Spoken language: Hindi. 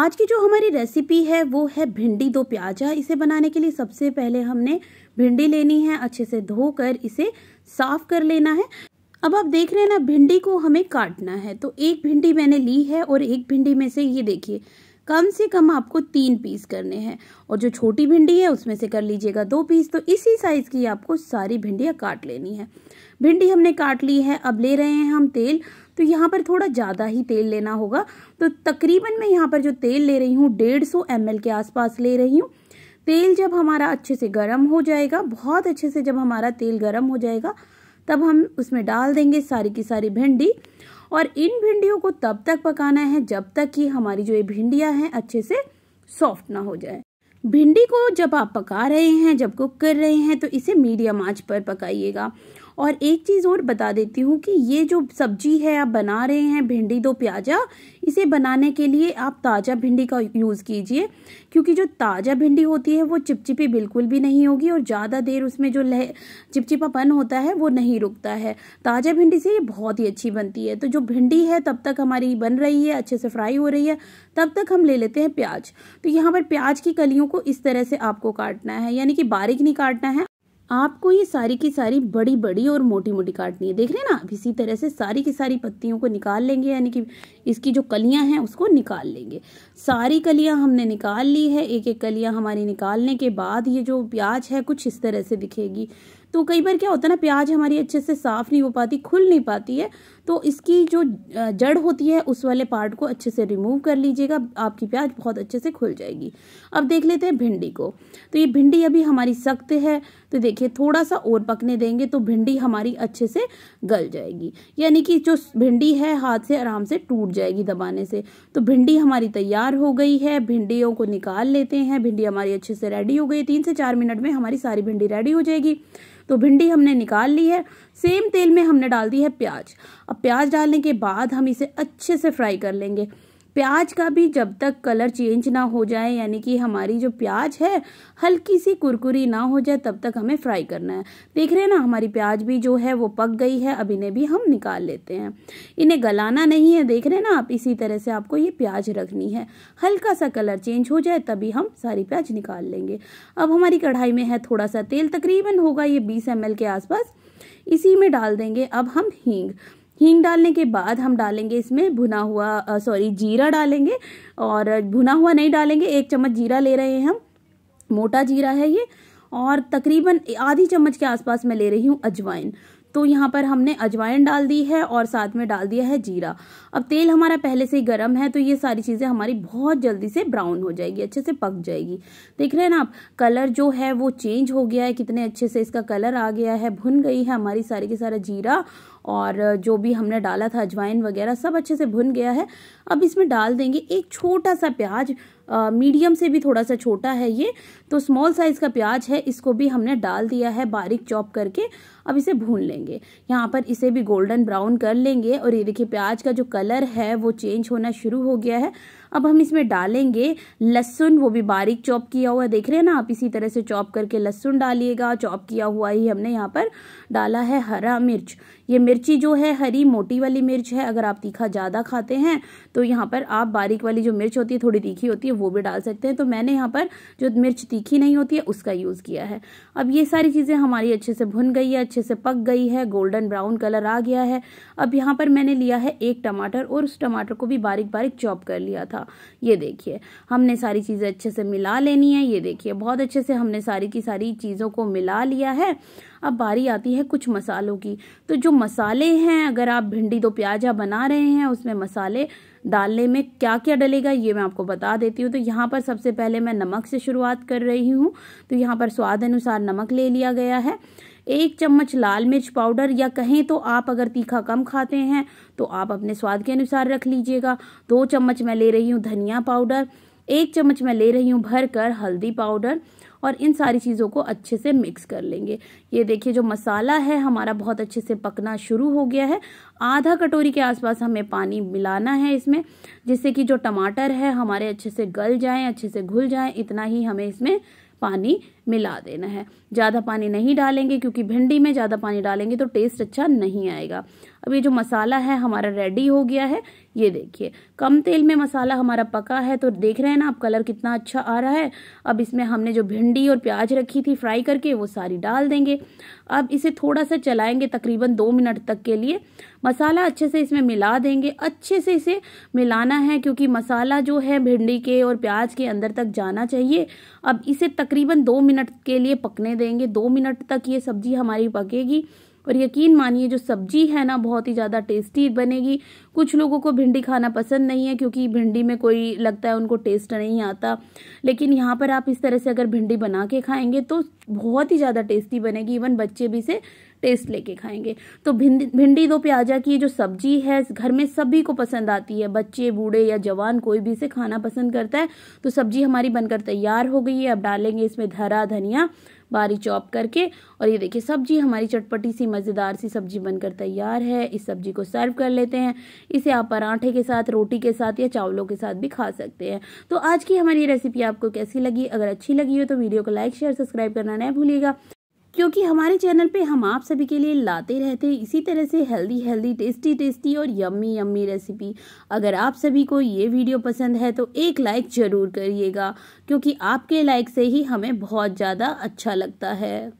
आज की जो हमारी रेसिपी है वो है भिंडी दो प्याजा इसे बनाने के लिए सबसे पहले हमने भिंडी लेनी है अच्छे से धोकर इसे साफ कर लेना है अब आप देख रहे हैं ना भिंडी को हमें काटना है तो एक भिंडी मैंने ली है और एक भिंडी में से ये देखिए कम से कम आपको तीन पीस करने हैं और जो छोटी भिंडी है उसमें से कर लीजिएगा दो पीस तो इसी साइज़ की आपको सारी भिंडियाँ काट लेनी है भिंडी हमने काट ली है अब ले रहे हैं हम तेल तो यहाँ पर थोड़ा ज़्यादा ही तेल लेना होगा तो तकरीबन मैं यहाँ पर जो तेल ले रही हूँ डेढ़ सौ के आसपास ले रही हूँ तेल जब हमारा अच्छे से गर्म हो जाएगा बहुत अच्छे से जब हमारा तेल गर्म हो जाएगा तब हम उसमें डाल देंगे सारी की सारी भिंडी और इन भिंडियों को तब तक पकाना है जब तक कि हमारी जो ये भिंडियाँ हैं अच्छे से सॉफ्ट ना हो जाए भिंडी को जब आप पका रहे हैं जब कुक कर रहे हैं तो इसे मीडियम आंच पर पकाइएगा और एक चीज़ और बता देती हूँ कि ये जो सब्जी है आप बना रहे हैं भिंडी दो प्याजा इसे बनाने के लिए आप ताज़ा भिंडी का यूज़ कीजिए क्योंकि जो ताज़ा भिंडी होती है वो चिपचिपी बिल्कुल भी नहीं होगी और ज़्यादा देर उसमें जो लह चिपचिपापन होता है वो नहीं रुकता है ताज़ा भिंडी से ये बहुत ही अच्छी बनती है तो जो भिंडी है तब तक हमारी बन रही है अच्छे से फ्राई हो रही है तब तक हम ले लेते हैं प्याज तो यहाँ पर प्याज की कलियों को इस तरह से आपको काटना है यानी कि बारीक नहीं काटना है आपको ये सारी की सारी बड़ी बड़ी और मोटी मोटी काटनी है देख रहे हैं ना इसी तरह से सारी की सारी पत्तियों को निकाल लेंगे यानी कि इसकी जो कलियां हैं उसको निकाल लेंगे सारी कलियां हमने निकाल ली है एक एक कलियां हमारी निकालने के बाद ये जो प्याज है कुछ इस तरह से दिखेगी तो कई बार क्या होता है ना प्याज हमारी अच्छे से साफ़ नहीं हो पाती खुल नहीं पाती है तो इसकी जो जड़ होती है उस वाले पार्ट को अच्छे से रिमूव कर लीजिएगा आपकी प्याज बहुत अच्छे से खुल जाएगी अब देख लेते हैं भिंडी को तो ये भिंडी अभी हमारी सख्त है तो देखिए देखिए थोड़ा सा और पकने देंगे तो भिंडी हमारी अच्छे से गल जाएगी यानी कि जो भिंडी है हाथ से आराम से टूट जाएगी दबाने से तो भिंडी हमारी तैयार हो गई है भिंडियों को निकाल लेते हैं भिंडी हमारी अच्छे से रेडी हो गई तीन से चार मिनट में हमारी सारी भिंडी रेडी हो जाएगी तो भिंडी हमने निकाल ली है सेम तेल में हमने डाल दी है प्याज अब प्याज डालने के बाद हम इसे अच्छे से फ्राई कर लेंगे प्याज का भी जब तक कलर चेंज ना हो जाए यानी कि हमारी जो प्याज है हल्की सी कुरकुरी ना हो जाए तब तक हमें फ्राई करना है देख रहे हैं ना हमारी प्याज भी जो है वो पक गई है अब इन्हें भी हम निकाल लेते हैं इन्हें गलाना नहीं है देख रहे हैं ना आप इसी तरह से आपको ये प्याज रखनी है हल्का सा कलर चेंज हो जाए तभी हम सारी प्याज निकाल लेंगे अब हमारी कढ़ाई में है थोड़ा सा तेल तकरीबन होगा ये बीस एम के आसपास इसी में डाल देंगे अब हम हींग हींग डालने के बाद हम डालेंगे इसमें भुना हुआ सॉरी जीरा डालेंगे और भुना हुआ नहीं डालेंगे एक चम्मच जीरा ले रहे हैं हम मोटा जीरा है ये और तकरीबन आधी चम्मच के आसपास मैं ले रही हूँ अजवाइन तो यहाँ पर हमने अजवाइन डाल दी है और साथ में डाल दिया है जीरा अब तेल हमारा पहले से ही गर्म है तो ये सारी चीज़ें हमारी बहुत जल्दी से ब्राउन हो जाएगी अच्छे से पक जाएगी देख रहे हैं ना आप कलर जो है वो चेंज हो गया है कितने अच्छे से इसका कलर आ गया है भुन गई है हमारी सारी के सारा जीरा और जो भी हमने डाला था अजवाइन वगैरह सब अच्छे से भुन गया है अब इसमें डाल देंगे एक छोटा सा प्याज मीडियम से भी थोड़ा सा छोटा है ये तो स्मॉल साइज़ का प्याज है इसको भी हमने डाल दिया है बारीक चॉप करके अब इसे भून लेंगे यहाँ पर इसे भी गोल्डन ब्राउन कर लेंगे और ये देखिए प्याज का जो कलर है वो चेंज होना शुरू हो गया है अब हम इसमें डालेंगे लहसुन वो भी बारीक चॉप किया हुआ देख रहे हैं ना आप इसी तरह से चॉप करके लहसुन डालिएगा चॉप किया हुआ ही हमने यहाँ पर डाला है हरा मिर्च ये मिर्ची जो है हरी मोटी वाली मिर्च है अगर आप तीखा ज़्यादा खाते हैं तो यहाँ पर आप बारीक वाली जो मिर्च होती है थोड़ी तीखी होती है वो भी डाल सकते हैं तो मैंने यहाँ पर जो मिर्च तीखी नहीं होती है उसका यूज़ किया है अब ये सारी चीज़ें हमारी अच्छे से भुन गई है अच्छे से पक गई है गोल्डन ब्राउन कलर आ गया है अब यहाँ पर मैंने लिया है एक टमाटर और उस टमाटर को भी बारीक बारीक चॉप कर लिया था ये देखिए हमने सारी चीज़ें अच्छे से मिला लेनी है ये देखिए बहुत अच्छे से हमने सारी की सारी चीज़ों को मिला लिया है अब बारी आती है कुछ मसालों की तो जो मसाले हैं अगर आप भिंडी दो तो प्याजा बना रहे हैं उसमें मसाले डालने में क्या क्या डलेगा ये मैं आपको बता देती हूँ तो यहाँ पर सबसे पहले मैं नमक से शुरुआत कर रही हूँ तो यहाँ पर स्वाद अनुसार नमक ले लिया गया है एक चम्मच लाल मिर्च पाउडर या कहें तो आप अगर तीखा कम खाते हैं तो आप अपने स्वाद के अनुसार रख लीजिएगा दो चम्मच मैं ले रही हूँ धनिया पाउडर एक चम्मच मैं ले रही हूँ भरकर हल्दी पाउडर और इन सारी चीज़ों को अच्छे से मिक्स कर लेंगे ये देखिए जो मसाला है हमारा बहुत अच्छे से पकना शुरू हो गया है आधा कटोरी के आसपास हमें पानी मिलाना है इसमें जिससे कि जो टमाटर है हमारे अच्छे से गल जाएँ अच्छे से घुल जाएँ इतना ही हमें इसमें पानी मिला देना है ज़्यादा पानी नहीं डालेंगे क्योंकि भिंडी में ज़्यादा पानी डालेंगे तो टेस्ट अच्छा नहीं आएगा अब ये जो मसाला है हमारा रेडी हो गया है ये देखिए कम तेल में मसाला हमारा पका है तो देख रहे हैं ना आप कलर कितना अच्छा आ रहा है अब इसमें हमने जो भिंडी और प्याज रखी थी फ्राई करके वो सारी डाल देंगे अब इसे थोड़ा सा चलाएंगे तकरीबन दो मिनट तक के लिए मसाला अच्छे से इसमें मिला देंगे अच्छे से इसे मिलाना है क्योंकि मसाला जो है भिंडी के और प्याज के अंदर तक जाना चाहिए अब इसे तकरीबन दो मिनट मिनट के लिए पकने देंगे दो मिनट तक ये सब्जी हमारी पकेगी और यकीन मानिए जो सब्जी है ना बहुत ही ज़्यादा टेस्टी बनेगी कुछ लोगों को भिंडी खाना पसंद नहीं है क्योंकि भिंडी में कोई लगता है उनको टेस्ट नहीं आता लेकिन यहाँ पर आप इस तरह से अगर भिंडी बना के खाएंगे तो बहुत ही ज़्यादा टेस्टी बनेगी इवन बच्चे भी इसे टेस्ट लेके खाएंगे तो भिंडी भिंडी दो प्याजा की जो सब्जी है घर में सभी को पसंद आती है बच्चे बूढ़े या जवान कोई भी इसे खाना पसंद करता है तो सब्जी हमारी बनकर तैयार हो गई है अब डालेंगे इसमें धरा धनिया बारी चॉप करके और ये देखिए सब्जी हमारी चटपटी सी मज़ेदार सी सब्जी बनकर तैयार है इस सब्जी को सर्व कर लेते हैं इसे आप पराठे के साथ रोटी के साथ या चावलों के साथ भी खा सकते हैं तो आज की हमारी रेसिपी आपको कैसी लगी अगर अच्छी लगी हो तो वीडियो को लाइक शेयर सब्सक्राइब करना न भूलिएगा क्योंकि हमारे चैनल पे हम आप सभी के लिए लाते रहते हैं इसी तरह से हेल्दी हेल्दी टेस्टी टेस्टी और यम्मी यम्मी रेसिपी अगर आप सभी को ये वीडियो पसंद है तो एक लाइक ज़रूर करिएगा क्योंकि आपके लाइक से ही हमें बहुत ज़्यादा अच्छा लगता है